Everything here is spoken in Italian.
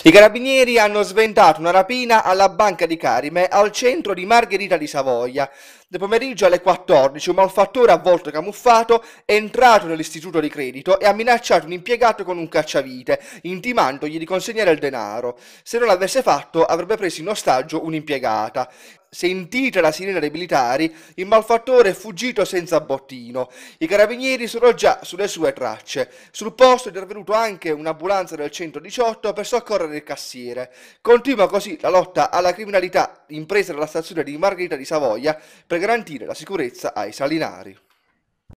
I carabinieri hanno sventato una rapina alla banca di Carime al centro di Margherita di Savoia. Nel pomeriggio alle 14 un malfattore avvolto e camuffato è entrato nell'istituto di credito e ha minacciato un impiegato con un cacciavite, intimandogli di consegnare il denaro. Se non l'avesse fatto avrebbe preso in ostaggio un'impiegata. Sentita la sirena dei militari, il malfattore è fuggito senza bottino. I carabinieri sono già sulle sue tracce. Sul posto è intervenuto anche un'ambulanza del 118 per soccorrere il cassiere. Continua così la lotta alla criminalità impresa dalla stazione di Margherita di Savoia per garantire la sicurezza ai salinari.